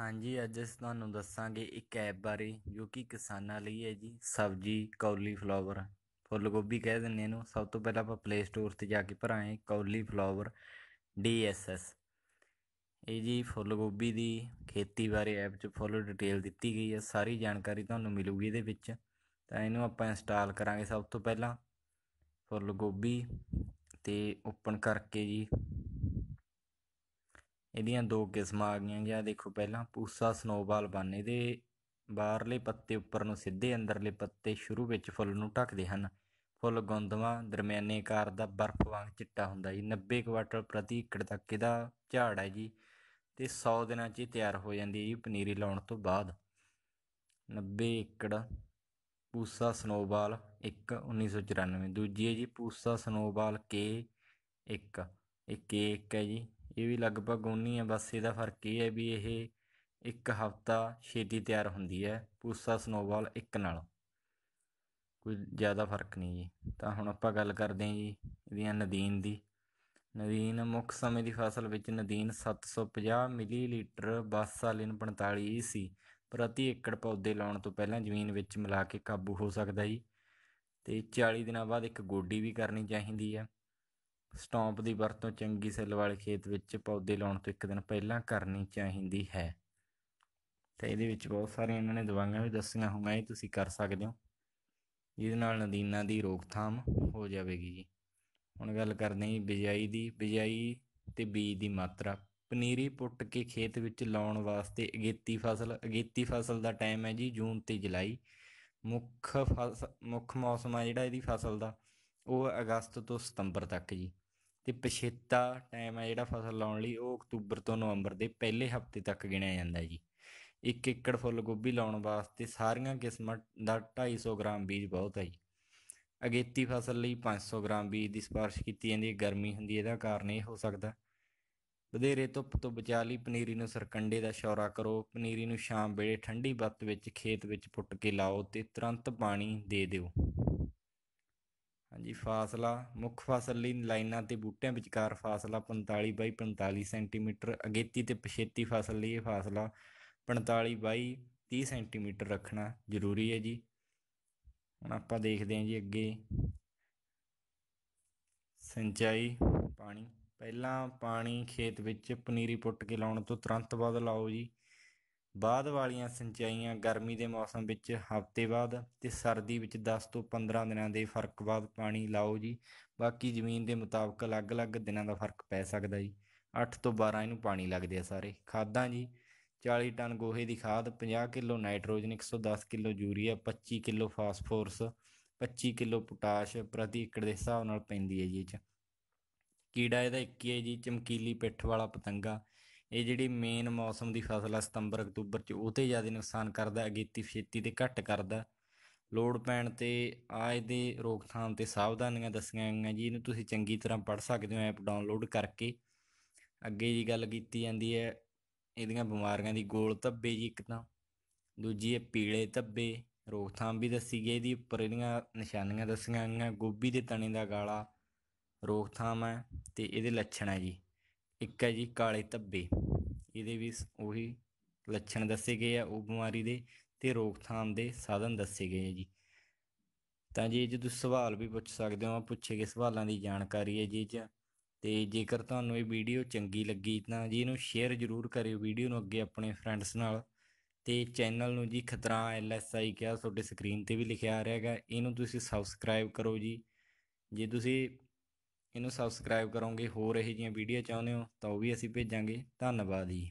ਹਾਂਜੀ ਅੱਜ ਅਸੀਂ ਤੁਹਾਨੂੰ ਦੱਸਾਂਗੇ ਇੱਕ ਐਪ ਬਾਰੇ ਜੋ ਕਿ ਕਿਸਾਨਾਂ ਲਈ ਹੈ ਜੀ ਸਬਜ਼ੀ ਕੌਲੀ ਫਲਾਵਰ ਫੁੱਲ ਗੋਭੀ ਕਹਿ ਦਿੰਨੇ ਇਹਨੂੰ ਸਭ ਤੋਂ ਪਹਿਲਾਂ ਆਪਾਂ ਪਲੇ ਸਟੋਰ ਤੇ ਜਾ ਕੇ ਭਰਾਂਗੇ ਐਸ ਡੀਐਸਐਸ ਇਹ ਜੀ ਫੁੱਲ ਗੋਭੀ ਦੀ ਖੇਤੀ ਬਾਰੇ ਐਪ 'ਚ ਫੁੱਲ ਡਿਟੇਲ ਦਿੱਤੀ ਗਈ ਹੈ ਸਾਰੀ ਜਾਣਕਾਰੀ ਤੁਹਾਨੂੰ ਮਿਲੂਗੀ ਇਹਦੇ ਵਿੱਚ ਤਾਂ ਇਹਨੂੰ ਆਪਾਂ ਇੰਸਟਾਲ ਕਰਾਂਗੇ ਸਭ ਤੋਂ ਪਹਿਲਾਂ ਫੁੱਲ ਗੋਭੀ ਤੇ ਓਪਨ ਕਰਕੇ ਜੀ ਇਹਦੀਆਂ ਦੋ ਕਿਸਮਾਂ ਆ ਗਈਆਂ ਜੀ ਆ ਦੇਖੋ ਪਹਿਲਾਂ ਪੂਸਾ ਸਨੋਬਾਲ ਬਣ ਇਹਦੇ ਬਾਹਰਲੇ ਪੱਤੇ ਉੱਪਰ ਨੂੰ ਸਿੱਧੇ ਅੰਦਰਲੇ ਪੱਤੇ ਸ਼ੁਰੂ ਵਿੱਚ ਫੁੱਲ ਨੂੰ ਢੱਕਦੇ ਹਨ ਫੁੱਲ ਗੁੰਦਵਾ ਦਰਮਿਆਨੇ ਆਕਾਰ ਦਾ ਬਰਫ਼ ਵਾਂਗ ਚਿੱਟਾ ਹੁੰਦਾ ਜੀ 90 ਕੁਆਟਰ ਪ੍ਰਤੀ ਏਕੜ ਤੱਕ ਇਹਦਾ ਝਾੜ ਹੈ ਜੀ ਤੇ 100 ਦਿਨਾਂ 'ਚ ਹੀ ਤਿਆਰ ਹੋ ਜਾਂਦੀ ਹੈ ਜੀ ਪਨੀਰੀ ਲਾਉਣ ਤੋਂ ਬਾਅਦ 90 ਏਕੜ ਪੂਸਾ ਸਨੋਬਾਲ 1 1994 ਦੂਜੀ ਹੈ ਜੀ ਪੂਸਾ ਸਨੋਬਾਲ ਕੇ 1 ਇਹ ਕੇਕ ਹੈ ਜੀ ਇਹ ਵੀ ਲਗਭਗ ਉਨੀ ਹੈ ਬਸ ਇਹਦਾ ਫਰਕ ਇਹ ਹੈ ਵੀ ਇਹ ਇੱਕ ਹਫਤਾ ਛੇਤੀ ਤਿਆਰ ਹੁੰਦੀ ਹੈ ਪੂਸਾ ਸਨੋਬਾਲ ਇੱਕ ਨਾਲ ਕੋਈ ਜ਼ਿਆਦਾ ਫਰਕ ਨਹੀਂ ਜੀ ਤਾਂ ਹੁਣ ਆਪਾਂ ਗੱਲ ਕਰਦੇ ਹਾਂ ਜੀ ਇਹਦੀਆਂ ਨਦੀਨ ਦੀ ਨਦੀਨ ਮੁੱਖ ਸਮੇਂ ਦੀ ਫਸਲ ਵਿੱਚ ਨਦੀਨ 750 ਮਿਲੀਲੀਟਰ 45 ਸੀ ਪ੍ਰਤੀ ਏਕੜ ਪੌਦੇ ਲਾਉਣ ਤੋਂ ਪਹਿਲਾਂ ਜ਼ਮੀਨ ਵਿੱਚ ਮਿਲਾ ਕੇ ਕਾਬੂ ਹੋ ਸਕਦਾ ਜੀ ਤੇ 40 ਦਿਨਾਂ ਬਾਅਦ ਇੱਕ ਗੋਡੀ ਵੀ ਕਰਨੀ ਚਾਹੀਦੀ ਹੈ ਸਟੌਂਪ ਦੀ ਵਰਤੋਂ ਚੰਗੀ ਸਿੱਲ ਵਾਲੇ ਖੇਤ ਵਿੱਚ ਪੌਦੇ ਲਾਉਣ ਤੋਂ ਇੱਕ ਦਿਨ ਪਹਿਲਾਂ ਕਰਨੀ ਚਾਹੀਦੀ ਹੈ ਤੇ ਇਹਦੇ ਵਿੱਚ ਬਹੁਤ ਸਾਰੀਆਂ ਇਹਨਾਂ ਨੇ ਦਵਾਈਆਂ ਵੀ ਦੱਸੀਆਂ ਹੋਈਆਂ ਇਹ ਤੁਸੀਂ ਕਰ ਸਕਦੇ ਹੋ ਇਹਦੇ ਨਾਲ ਨਦੀਨਾਂ ਦੀ ਰੋਕਥਾਮ ਹੋ ਜਾਵੇਗੀ ਜੀ ਹੁਣ ਗੱਲ ਕਰਦੇ ਹਾਂ ਬਿਜਾਈ ਦੀ ਬਿਜਾਈ ਤੇ ਬੀਜ ਦੀ ਮਾਤਰਾ ਪਨੀਰੀ ਪੁੱਟ ਕੇ ਖੇਤ ਵਿੱਚ ਲਾਉਣ ਵਾਸਤੇ ਅਗੇਤੀ ਫਸਲ ਅਗੇਤੀ ਫਸਲ ਦਾ ਟਾਈਮ ਹੈ ਜੀ ਜੂਨ ਤੇ ਜੁਲਾਈ ਮੁੱਖ ਮੁੱਖ ਮੌਸਮ ਆ ਜਿਹੜਾ ਇਹਦੀ ਫਸਲ ਦਾ ਉਹ ਅਗਸਤ ਤੋਂ ਸਤੰਬਰ ਤੱਕ ਜੀ ਤੇ ਪਛੇਤਾ ਟਾਈਮ ਹੈ ਜਿਹੜਾ ਫਸਲ ਲਾਉਣ ਲਈ ਉਹ ਅਕਤੂਬਰ ਤੋਂ ਨਵੰਬਰ ਦੇ ਪਹਿਲੇ ਹਫਤੇ ਤੱਕ ਗਿਣਿਆ ਜਾਂਦਾ ਜੀ 1 ਏਕੜ ਫੁੱਲ ਗੋਭੀ ਲਾਉਣ ਵਾਸਤੇ ਸਾਰੀਆਂ ਕਿਸਮਾਂ ਦਾ 250 ਗ੍ਰਾਮ ਬੀਜ ਬਹੁਤ ਹੈ ਜੀ ਅਗੇਤੀ ਫਸਲ ਲਈ 500 ਗ੍ਰਾਮ ਬੀਜ ਦੀ ਸਪਾਰਸ਼ ਕੀਤੀ ਜਾਂਦੀ ਹੈ ਗਰਮੀ ਹੁੰਦੀ ਇਹਦਾ ਕਾਰਨ ਇਹ ਹੋ ਸਕਦਾ ਵਧੇਰੇ ਧੁੱਪ ਤੋਂ ਬਚਾ ਲਈ ਪਨੀਰੀ ਨੂੰ ਸਰਕੰਡੇ ਦਾ ਸ਼ੌਰਾ ਕਰੋ ਪਨੀਰੀ ਨੂੰ ਸ਼ਾਮ ਵੇਲੇ ਠੰਡੀ ਬੱਤ ਵਿੱਚ ਖੇਤ ਵਿੱਚ ਪੁੱਟ ਕੇ ਲਾਓ ਤੇ ਤੁਰੰਤ ਪਾਣੀ ਦੇ ਦਿਓ ਹਾਂਜੀ ਫਾਸਲਾ ਮੁੱਖ ਫਸਲ ਲਈ ਲਾਈਨਾਂ ਤੇ ਬੂਟਿਆਂ ਵਿਚਕਾਰ ਫਾਸਲਾ 45 ਬਾਈ 45 ਸੈਂਟੀਮੀਟਰ ਅਗੇਤੀ ਤੇ ਪਛੇਤੀ ਫਸਲ ਲਈ ਇਹ ਫਾਸਲਾ 45 ਬਾਈ 30 ਸੈਂਟੀਮੀਟਰ ਰੱਖਣਾ ਜ਼ਰੂਰੀ ਹੈ ਜੀ ਹੁਣ ਆਪਾਂ ਦੇਖਦੇ ਹਾਂ ਜੀ ਅੱਗੇ ਸਿੰਚਾਈ ਪਾਣੀ ਪਹਿਲਾਂ ਪਾਣੀ ਖੇਤ ਵਿੱਚ ਪਨੀਰੀ ਪੁੱਟ ਕੇ ਲਾਉਣ ਤੋਂ ਤੁਰੰਤ ਬਾਅਦ ਲਾਓ ਜੀ ਬਾਅਦ ਵਾਲੀਆਂ ਸਿੰਚਾਈਆਂ ਗਰਮੀ ਦੇ ਮੌਸਮ ਵਿੱਚ ਹਫ਼ਤੇ ਬਾਅਦ ਤੇ ਸਰਦੀ ਵਿੱਚ 10 ਤੋਂ 15 ਦਿਨਾਂ ਦੇ ਫਰਕ ਬਾਅਦ ਪਾਣੀ ਲਾਓ ਜੀ ਬਾਕੀ ਜ਼ਮੀਨ ਦੇ ਮੁਤਾਬਕ ਅਲੱਗ-ਅਲੱਗ ਦਿਨਾਂ ਦਾ ਫਰਕ ਪੈ ਸਕਦਾ ਜੀ 8 ਤੋਂ 12 ਇਹਨੂੰ ਪਾਣੀ ਲੱਗਦੇ ਆ ਸਾਰੇ ਖਾਦਾਂ ਜੀ 40 ਟਨ ਗੋਹੇ ਦੀ ਖਾਦ 50 kilo nitrogen 110 kilo urea 25 kilo phosphorus 25 kilo potash ਪ੍ਰਤੀ ਏਕੜ ਦੇ ਹਿਸਾਬ ਨਾਲ ਪੈਂਦੀ ਹੈ ਜੀ ਇਹ ਚ ਕੀੜਾ ਇਹਦਾ 21 ਹੈ ਜੀ ਚਮਕੀਲੀ ਪਿੱਠ ਵਾਲਾ ਪਤੰਗਾ ਇਹ ਜਿਹੜੀ ਮੇਨ ਮੌਸਮ ਦੀ ਫਸਲ ਆ ਸਤੰਬਰ ਅਕਤੂਬਰ ਚ ਉਹ ਤੇ ਜ਼ਿਆਦਾ ਨੁਕਸਾਨ ਕਰਦਾ ਅਗੇਤੀ ਫੇਤੀ ਤੇ ਘੱਟ ਕਰਦਾ ਲੋੜ ਪੈਣ ਤੇ ਆਏ ਦੇ ਰੋਕਥਾਮ ਤੇ ਸਾਵਧਾਨੀਆਂ ਦੱਸੀਆਂ ਗਈਆਂ ਜੀ ਇਹਨੂੰ ਤੁਸੀਂ ਚੰਗੀ ਤਰ੍ਹਾਂ ਪੜ੍ਹ ਸਕਦੇ ਹੋ ਐਪ ਡਾਊਨਲੋਡ ਕਰਕੇ ਅੱਗੇ ਦੀ ਗੱਲ ਕੀਤੀ ਜਾਂਦੀ ਹੈ ਇਹਦੀਆਂ ਬਿਮਾਰੀਆਂ ਦੀ ਗੋਲ ਧੱਬੇ ਜੀ ਇੱਕ ਤਾਂ ਦੂਜੀ ਹੈ ਪੀਲੇ ਧੱਬੇ ਰੋਕਥਾਮ ਵੀ ਦੱਸੀ ਗਈ ਇਹਦੀ ਉੱਪਰ ਇਹਦੀਆਂ ਨਿਸ਼ਾਨੀਆਂ ਦੱਸੀਆਂ ਗਈਆਂ ਗੋਭੀ ਦੇ ਤਣੇ ਦਾ ਗਾਲਾ ਰੋਕਥਾਮ ਹੈ ਤੇ ਇਹਦੇ ਲੱਛਣ ਹੈ ਜੀ ਇੱਕ ਹੈ ਜੀ ਕਾਲੇ ਧੱਬੇ ਇਹਦੇ ਵੀ ਉਹੀ ਲੱਛਣ ਦੱਸੇ ਗਏ ਆ ਉਹ ਬਿਮਾਰੀ ਦੇ ਤੇ ਰੋਕਥਾਮ ਦੇ ਸਾਧਨ ਦੱਸੇ ਗਏ ਆ ਜੀ ਤਾਂ ਜੀ ਜੇ ਤੁਸੀਂ ਸਵਾਲ ਵੀ ਪੁੱਛ ਸਕਦੇ ਹੋ ਆ ਪੁੱਛੇ ਗਏ ਸਵਾਲਾਂ ਦੀ ਜਾਣਕਾਰੀ ਹੈ ਜੀ ਜੀ ਤੇ ਜੇਕਰ ਤੁਹਾਨੂੰ ਇਹ ਵੀਡੀਓ ਚੰਗੀ ਲੱਗੀ ਤਾਂ ਜੀ ਇਹਨੂੰ ਸ਼ੇਅਰ ਜ਼ਰੂਰ ਕਰਿਓ ਵੀਡੀਓ ਨੂੰ ਅੱਗੇ ਆਪਣੇ ਫਰੈਂਡਸ ਨਾਲ ਤੇ ਚੈਨਲ ਨੂੰ ਜੀ ਖਤਰਾ ਐਲਐਸਆਈ ਕਿਹਾ ਤੁਹਾਡੇ ਸਕਰੀਨ ਤੇ ਵੀ ਲਿਖਿਆ ਆ ਰਿਹਾ ਹੈਗਾ ਇਹਨੂੰ ਤੁਸੀਂ ਸਬਸਕ੍ਰਾਈਬ ਕਰੋ ਜੀ ਜੇ ਤੁਸੀਂ ਇਹਨੂੰ ਸਬਸਕ੍ਰਾਈਬ ਕਰੋਗੇ ਹੋਰ ਇਹੋ ਜਿਹੀਆਂ ਵੀਡੀਓ ਚਾਹੁੰਦੇ ਹੋ ਤਾਂ ਉਹ ਵੀ ਅਸੀਂ ਭੇਜਾਂਗੇ ਧੰਨਵਾਦ ਜੀ